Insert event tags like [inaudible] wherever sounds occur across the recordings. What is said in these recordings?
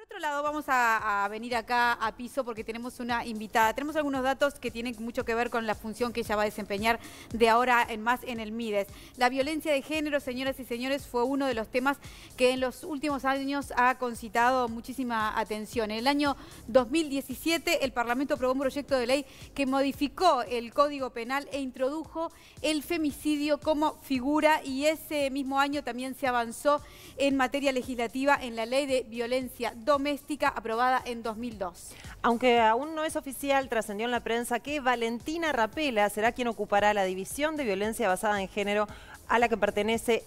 Por otro lado, vamos a, venir acá a piso porque tenemos una invitada. Tenemos algunos datos que tienen mucho que ver con la función que ella va a desempeñar de ahora en más en el MIDES. La violencia de género, señoras y señores, fue uno de los temas que en los últimos años ha concitado muchísima atención. En el año 2017, el Parlamento aprobó un proyecto de ley que modificó el Código Penal e introdujo el femicidio como figura y ese mismo año también se avanzó en materia legislativa en la ley de violencia doméstica aprobada en 2002. Aunque aún no es oficial, trascendió en la prensa que Valentina Rapela será quien ocupará la división de violencia basada en género a la que pertenece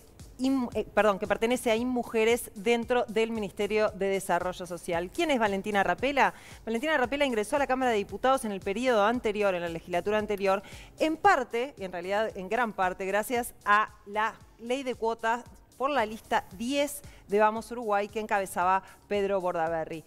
eh, perdón, que pertenece a InMujeres dentro del Ministerio de Desarrollo Social. ¿Quién es Valentina Rapela? Valentina Rapela ingresó a la Cámara de Diputados en el periodo anterior, en la legislatura anterior, en parte, y en realidad en gran parte, gracias a la ley de cuotas por la lista 10 de Vamos Uruguay que encabezaba Pedro Bordaberry.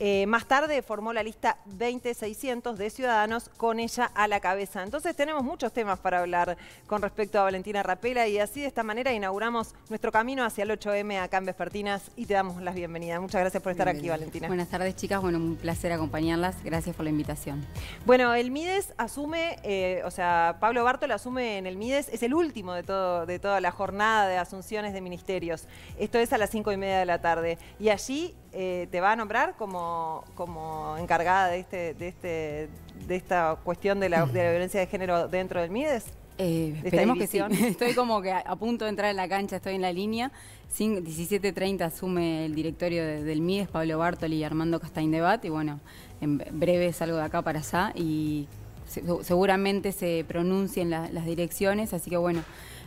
Eh, más tarde formó la lista 2600 de Ciudadanos con ella a la cabeza. Entonces tenemos muchos temas para hablar con respecto a Valentina Rapela y así de esta manera inauguramos nuestro camino hacia el 8M acá en Vespertinas y te damos las bienvenidas. Muchas gracias por estar aquí, Valentina. Buenas tardes, chicas. Bueno, un placer acompañarlas. Gracias por la invitación. Bueno, el Mides asume, eh, o sea, Pablo Bartol asume en el Mides, es el último de, todo, de toda la jornada de asunciones de ministerios. Esto es a las 5 y media de la tarde. Y allí eh, te va a nombrar como, como encargada de, este, de, este, de esta cuestión de la, de la violencia de género dentro del MIDES? Eh, esperemos que sí. [laughs] Estoy como que a, punto de entrar en la cancha, estoy en la línea. 17.30 asume el directorio del MIDES, Pablo Bartoli y Armando Castaindebat. Y bueno, en breve salgo de acá para allá y seguramente se pronuncien las direcciones. Así que bueno,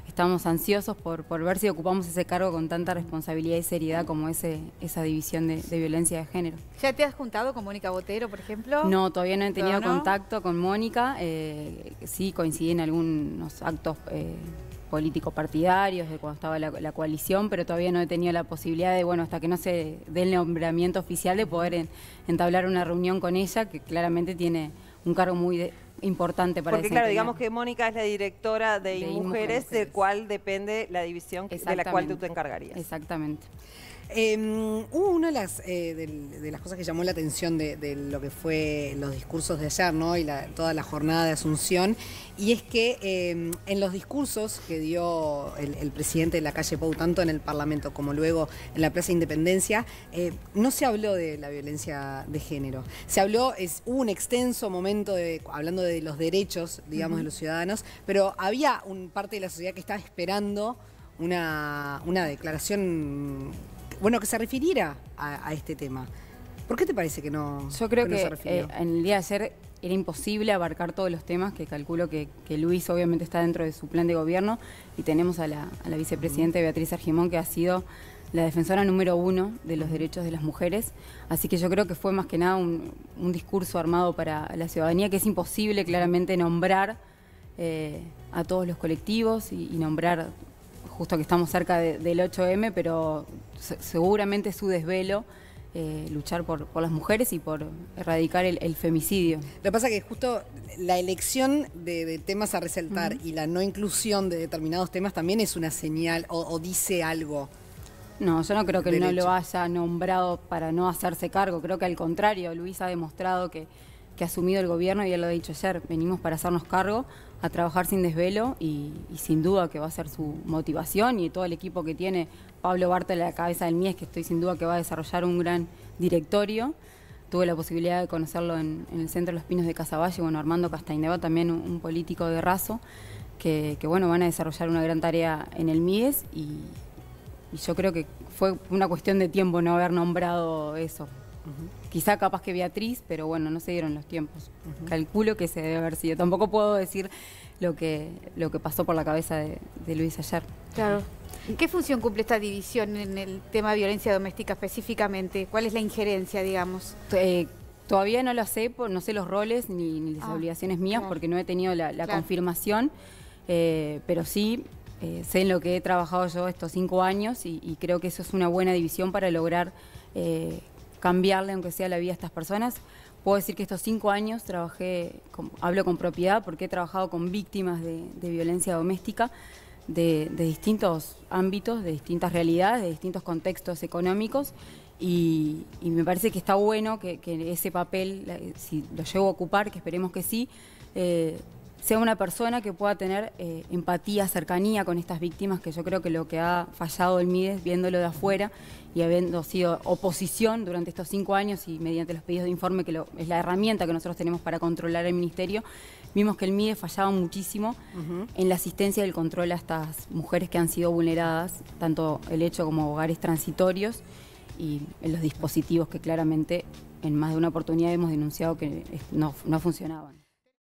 estamos ansiosos por, por, ver si ocupamos ese cargo con tanta responsabilidad y seriedad como ese, esa división de, violencia de género. ¿Ya te has juntado con Mónica Botero, por ejemplo? No, todavía no he tenido contacto con Mónica. Eh, sí coincidí en algunos actos eh, políticos partidarios de cuando estaba la, coalición, pero todavía no he tenido la posibilidad de, bueno, hasta que no se dé el nombramiento oficial, de poder entablar una reunión con ella, que claramente tiene un cargo muy importante para Porque claro, digamos que Mónica es la directora de, INMUJERES, Mujeres, del cual depende la división de la cual tú te encargarías. Exactamente. Em, una de las, eh, de, las cosas que llamó la atención de, lo que fue los discursos de ayer, ¿no? Y toda la jornada de Asunción, y es que em, en los discursos que dio el, presidente de la calle Pou, tanto en el Parlamento como luego en la Plaza Independencia, eh, no se habló de la violencia de género. Se habló, es, hubo un extenso momento de, hablando de de los derechos, digamos, de los ciudadanos, pero había un parte de la sociedad que estaba esperando una, declaración, bueno, que se refiriera a, este tema. ¿Por qué te parece que no? Yo creo que, eh, en el día de ayer era imposible abarcar todos los temas que calculo que, Luis obviamente está dentro de su plan de gobierno y tenemos a la, a la vicepresidenta Beatriz Argimón que ha sido la defensora número uno de los derechos de las mujeres. Así que yo creo que fue más que nada un, discurso armado para la ciudadanía, que es imposible claramente nombrar eh, a todos los colectivos y, nombrar, justo que estamos cerca del 8M, pero seguramente su desvelo. Eh, luchar por, las mujeres y por erradicar el, femicidio. Lo que pasa es que justo la elección de, temas a resaltar y la no inclusión de determinados temas también es una señal o dice algo no, yo no creo que no lo haya nombrado para no hacerse cargo. Creo que al contrario, Luis ha demostrado que, ha asumido el gobierno y él lo ha dicho ayer. Venimos para hacernos cargo, a trabajar sin desvelo y, sin duda que va a ser su motivación y todo el equipo que tiene Pablo Bartel a la cabeza del Mies, que estoy sin duda que va a desarrollar un gran directorio. Tuve la posibilidad de conocerlo en, el Centro de los Pinos de Casaballe, bueno, Armando Castañeda, también un, político de raso, que, que, bueno, van a desarrollar una gran tarea en el MIES y, y yo creo que fue una cuestión de tiempo no haber nombrado eso. Quizá capaz que Beatriz, pero bueno, no se dieron los tiempos. Calculo que se debe haber sido. Tampoco puedo decir lo que, lo que pasó por la cabeza de, Luis ayer. Claro. ¿Qué función cumple esta división en el tema de violencia doméstica específicamente? ¿Cuál es la injerencia, digamos? Eh, todavía no lo sé, no sé los roles ni, las ah. obligaciones mías porque no he tenido la, confirmación, eh, pero sí eh, sé en lo que he trabajado yo estos cinco años y, creo que eso es una buena división para lograr eh, cambiarle, aunque sea la vida a estas personas. Puedo decir que estos cinco años trabajé, hablo con propiedad porque he trabajado con víctimas de, violencia doméstica de, distintos ámbitos, de distintas realidades, de distintos contextos económicos y, me parece que está bueno que, ese papel, si lo llevo a ocupar, que esperemos que sí, eh, sea una persona que pueda tener eh, empatía, cercanía con estas víctimas, que yo creo que lo que ha fallado el MIDES viéndolo de afuera y habiendo sido oposición durante estos cinco años y mediante los pedidos de informe, que es la herramienta que nosotros tenemos para controlar el ministerio, vimos que el MIDES fallaba muchísimo en la asistencia y el control a estas mujeres que han sido vulneradas, tanto el hecho como hogares transitorios y en los dispositivos que claramente en más de una oportunidad hemos denunciado que no funcionaban.